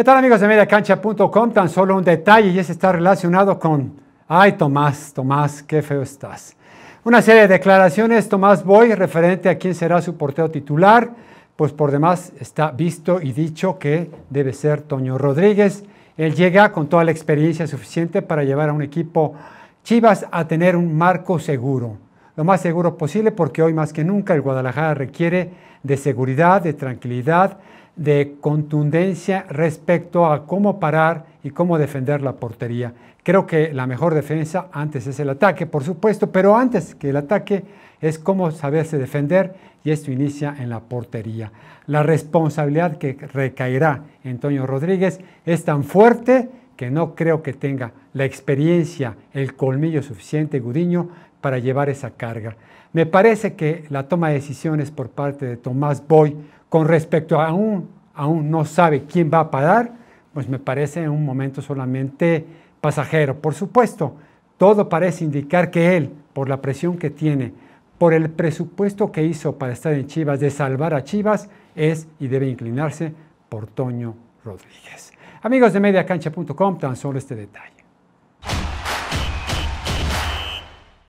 ¿Qué tal amigos de mediacancha.com? Tan solo un detalle y ese está relacionado con, ay Tomás, Tomás, qué feo estás. Una serie de declaraciones, Tomás Boy, referente a quién será su porteo titular, pues por demás está visto y dicho que debe ser Toño Rodríguez. Él llega con toda la experiencia suficiente para llevar a un equipo Chivas a tener un marco seguro, lo más seguro posible porque hoy más que nunca el Guadalajara requiere de seguridad, de tranquilidad, de contundencia respecto a cómo parar y cómo defender la portería. Creo que la mejor defensa antes es el ataque, por supuesto, pero antes que el ataque es cómo saberse defender y esto inicia en la portería. La responsabilidad que recaerá en Toño Rodríguez es tan fuerte que no creo que tenga la experiencia, el colmillo suficiente, Gudiño, para llevar esa carga. Me parece que la toma de decisiones por parte de Tomás Boy con respecto a un no sabe quién va a pagar, pues me parece en un momento solamente pasajero. Por supuesto, todo parece indicar que él, por la presión que tiene, por el presupuesto que hizo para estar en Chivas, de salvar a Chivas, es y debe inclinarse por Toño Rodríguez. Amigos de mediacancha.com, tan solo este detalle.